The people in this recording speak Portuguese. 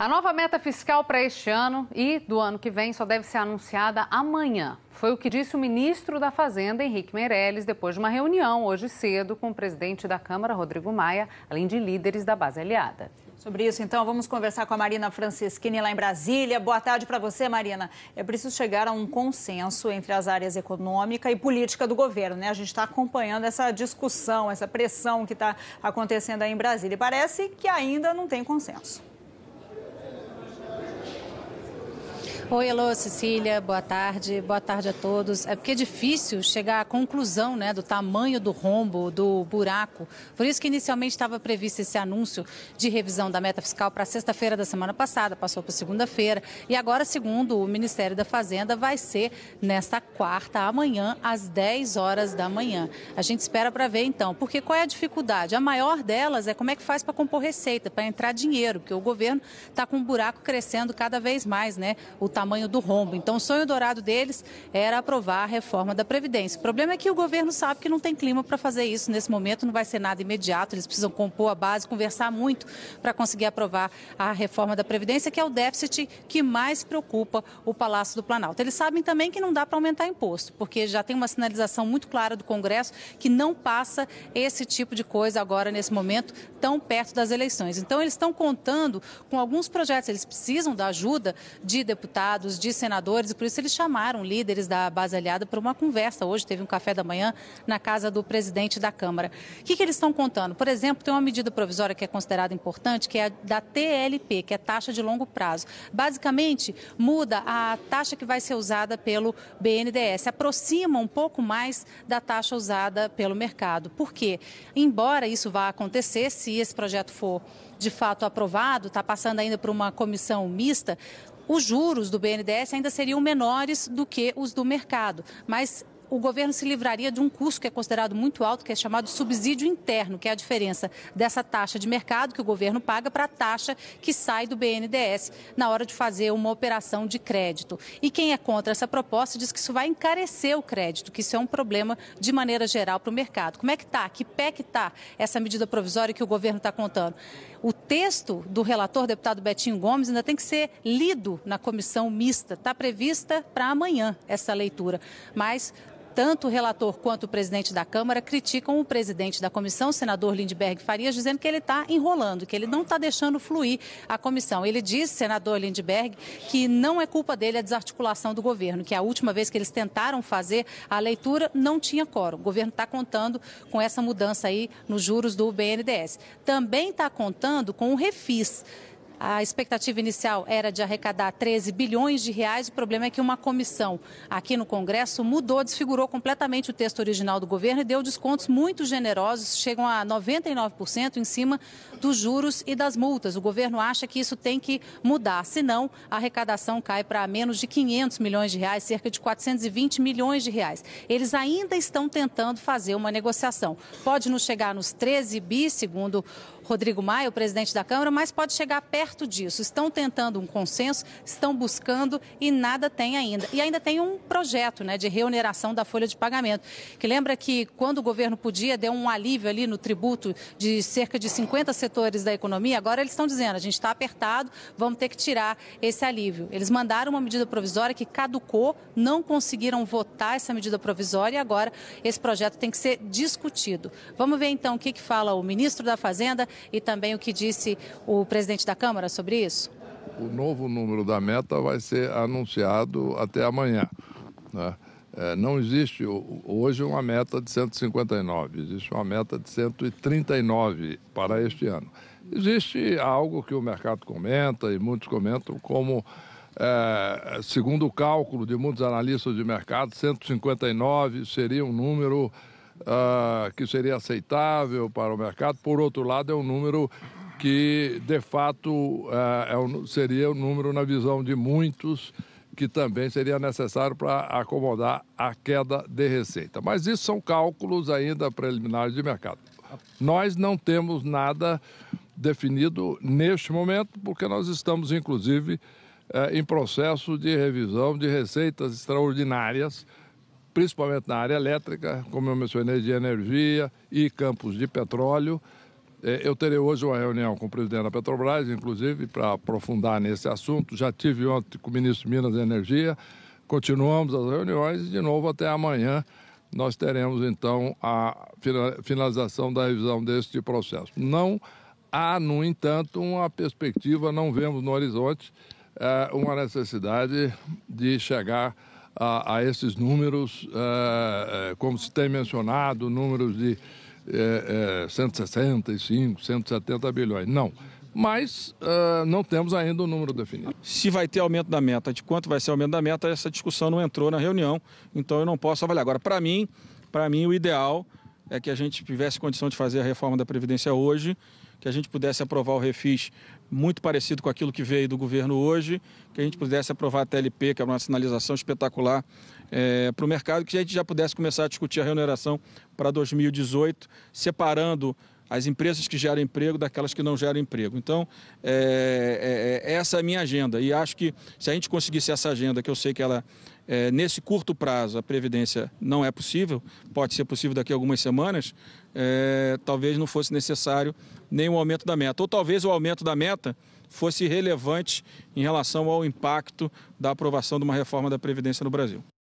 A nova meta fiscal para este ano e do ano que vem só deve ser anunciada amanhã. Foi o que disse o ministro da Fazenda, Henrique Meirelles, depois de uma reunião hoje cedo com o presidente da Câmara, Rodrigo Maia, além de líderes da base aliada. Sobre isso, então, vamos conversar com a Marina Franceschini lá em Brasília. Boa tarde para você, Marina. É preciso chegar a um consenso entre as áreas econômica e política do governo, né? A gente está acompanhando essa discussão, essa pressão que está acontecendo aí em Brasília. E parece que ainda não tem consenso. Oi, alô, Cecília, boa tarde, boa tarde a todos. É porque é difícil chegar à conclusão né, do tamanho do rombo, do buraco. Por isso que inicialmente estava previsto esse anúncio de revisão da meta fiscal para sexta-feira da semana passada, passou para segunda-feira. E agora, segundo o Ministério da Fazenda, vai ser nesta quarta, amanhã, às 10 horas da manhã. A gente espera para ver então, porque qual é a dificuldade? A maior delas é como é que faz para compor receita, para entrar dinheiro, porque o governo está com um buraco crescendo cada vez mais, né? O tamanho do rombo. Então, o sonho dourado deles era aprovar a reforma da Previdência. O problema é que o governo sabe que não tem clima para fazer isso nesse momento, não vai ser nada imediato, eles precisam compor a base, conversar muito para conseguir aprovar a reforma da Previdência, que é o déficit que mais preocupa o Palácio do Planalto. Eles sabem também que não dá para aumentar imposto, porque já tem uma sinalização muito clara do Congresso que não passa esse tipo de coisa agora, nesse momento, tão perto das eleições. Então, eles estão contando com alguns projetos, eles precisam da ajuda de deputados deputados, de senadores, e por isso eles chamaram líderes da base aliada para uma conversa. Hoje teve um café da manhã na casa do presidente da Câmara. O que, que eles estão contando? Por exemplo, tem uma medida provisória que é considerada importante, que é a da TLP, que é taxa de longo prazo. Basicamente, muda a taxa que vai ser usada pelo BNDES, aproxima um pouco mais da taxa usada pelo mercado. Por quê? Embora isso vá acontecer, se esse projeto for de fato aprovado, está passando ainda por uma comissão mista, os juros do BNDES ainda seriam menores do que os do mercado. Mas o governo se livraria de um custo que é considerado muito alto, que é chamado subsídio interno, que é a diferença dessa taxa de mercado que o governo paga para a taxa que sai do BNDES na hora de fazer uma operação de crédito. E quem é contra essa proposta diz que isso vai encarecer o crédito, que isso é um problema de maneira geral para o mercado. Como é que está? Que pé que está essa medida provisória que o governo está contando? O texto do relator, deputado Betinho Gomes, ainda tem que ser lido na comissão mista. Está prevista para amanhã essa leitura. Mas tanto o relator quanto o presidente da Câmara criticam o presidente da comissão, senador Lindbergh Farias, dizendo que ele está enrolando, que ele não está deixando fluir a comissão. Ele diz, senador Lindbergh, que não é culpa dele a desarticulação do governo, que a última vez que eles tentaram fazer a leitura não tinha quórum. O governo está contando com essa mudança aí nos juros do BNDES. Também está contando com o refis. A expectativa inicial era de arrecadar 13 bilhões de reais. O problema é que uma comissão aqui no Congresso mudou, desfigurou completamente o texto original do governo e deu descontos muito generosos, chegam a 99% em cima dos juros e das multas. O governo acha que isso tem que mudar, senão a arrecadação cai para menos de 500 milhões de reais, cerca de 420 milhões de reais. Eles ainda estão tentando fazer uma negociação. Pode não chegar nos 13 bi, segundo Rodrigo Maia, o presidente da Câmara, mas pode chegar perto perto disso. Estão tentando um consenso, estão buscando e nada tem ainda. E ainda tem um projeto né, de reoneração da folha de pagamento, que lembra que quando o governo podia, deu um alívio ali no tributo de cerca de 50 setores da economia, agora eles estão dizendo, a gente está apertado, vamos ter que tirar esse alívio. Eles mandaram uma medida provisória que caducou, não conseguiram votar essa medida provisória e agora esse projeto tem que ser discutido. Vamos ver então o que, que fala o ministro da Fazenda e também o que disse o presidente da Câmara. Câmara sobre isso? O novo número da meta vai ser anunciado até amanhã. Né? É, não existe hoje uma meta de 159, existe uma meta de 139 para este ano. Existe algo que o mercado comenta e muitos comentam como é, segundo o cálculo de muitos analistas de mercado, 159 seria um número uh, que seria aceitável para o mercado. Por outro lado, é um número que de fato eh, é seria o um número, na visão de muitos, que também seria necessário para acomodar a queda de receita. Mas isso são cálculos ainda preliminares de mercado. Nós não temos nada definido neste momento, porque nós estamos, inclusive, eh, em processo de revisão de receitas extraordinárias, principalmente na área elétrica, como eu mencionei, de energia e campos de petróleo é, eu terei hoje uma reunião com o presidente da Petrobras, inclusive, para aprofundar nesse assunto. Já tive ontem com o ministro de Minas e Energia. Continuamos as reuniões e, de novo, até amanhã nós teremos, então, a finalização da revisão deste processo. Não há, no entanto, uma perspectiva, não vemos no horizonte, é, uma necessidade de chegar a, a esses números, é, como se tem mencionado, números de é, é, 165, 170 bilhões. Não. Mas uh, não temos ainda o um número definido. Se vai ter aumento da meta, de quanto vai ser aumento da meta, essa discussão não entrou na reunião, então eu não posso avaliar. Agora, para mim, para mim, o ideal é que a gente tivesse condição de fazer a reforma da Previdência hoje que a gente pudesse aprovar o refis muito parecido com aquilo que veio do governo hoje, que a gente pudesse aprovar a TLP, que é uma sinalização espetacular é, para o mercado, que a gente já pudesse começar a discutir a remuneração para 2018, separando as empresas que geram emprego daquelas que não geram emprego. Então, é, é, é, essa é a minha agenda. E acho que se a gente conseguisse essa agenda, que eu sei que ela, é, nesse curto prazo, a Previdência não é possível, pode ser possível daqui a algumas semanas, é, talvez não fosse necessário nenhum aumento da meta. Ou talvez o aumento da meta fosse relevante em relação ao impacto da aprovação de uma reforma da Previdência no Brasil.